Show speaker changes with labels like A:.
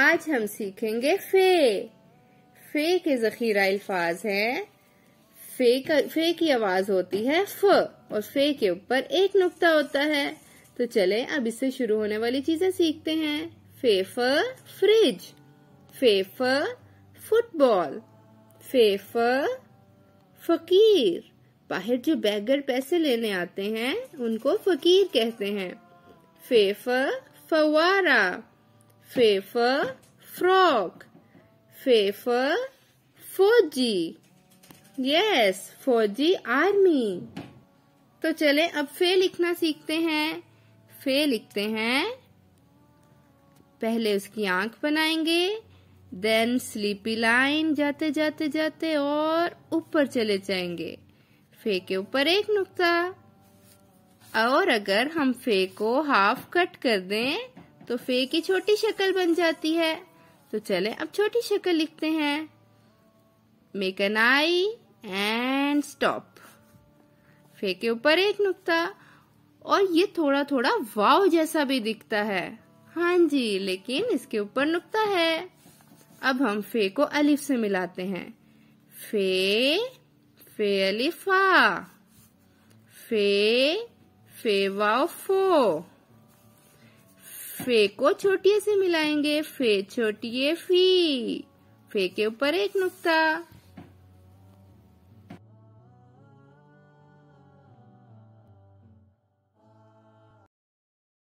A: आज हम सीखेंगे फे फे के जखीरा अल्फाज हैं फे का फे की आवाज होती है फ और फे के ऊपर एक नुक्ता होता है तो चले अब इससे शुरू होने वाली चीजें सीखते हैं फेफ फ्रिज फेफ फुटबॉल फ फकीर बाहर जो बैगर पैसे लेने आते हैं उनको फकीर कहते हैं फेफ फवारा Pfeffer frog. Pfeffer फौजी यस फौजी आर्मी तो चले अब फे लिखना सीखते हैं फे लिखते हैं पहले उसकी आंख बनाएंगे देन स्लीपी लाइन जाते जाते जाते और ऊपर चले जाएंगे फे के ऊपर एक नुक्ता और अगर हम फे को हाफ कट कर दें तो फे की छोटी शक्ल बन जाती है तो चले अब छोटी शक्ल लिखते हैं make an I and stop फे के ऊपर एक नुक्ता और ये थोड़ा थोड़ा वाव जैसा भी दिखता है हाँ जी लेकिन इसके ऊपर नुक्ता है अब हम फे को अलिफ से मिलाते हैं फे फे अलिफा फे फे वाव फो फे को छोटिए से मिलाएंगे फे छोटिए फी फे के ऊपर एक नुक्ता